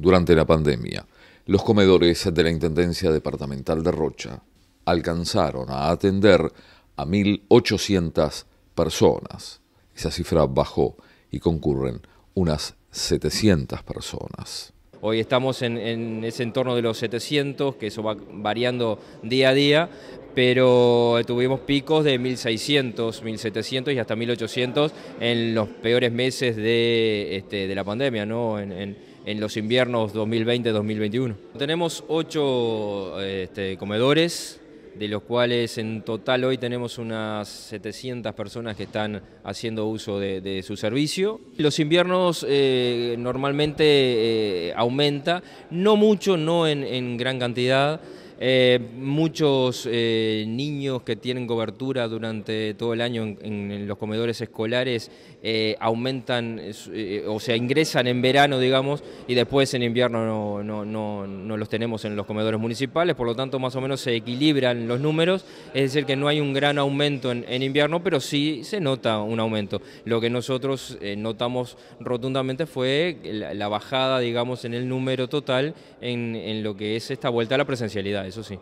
durante la pandemia, los comedores de la Intendencia Departamental de Rocha alcanzaron a atender a 1.800 personas. Esa cifra bajó y concurren unas 700 personas. Hoy estamos en, ese entorno de los 700, que eso va variando día a día, pero tuvimos picos de 1.600, 1.700 y hasta 1.800 en los peores meses de, este, la pandemia, ¿no? En, los inviernos 2020-2021. Tenemos ocho este, comedores, de los cuales en total hoy tenemos unas 700 personas que están haciendo uso de, su servicio. Los inviernos eh, normalmente eh, aumenta, no mucho, no en gran cantidad. Eh, muchos eh, niños que tienen cobertura durante todo el año en, los comedores escolares eh, aumentan, eh, o sea, ingresan en verano, digamos, y después en invierno no, no, no, no los tenemos en los comedores municipales, por lo tanto más o menos se equilibran los números, es decir, que no hay un gran aumento en, invierno, pero sí se nota un aumento. Lo que nosotros eh, notamos rotundamente fue la, la, bajada, digamos, en el número total en, en lo que es esta vuelta a la presencialidad, eso sí.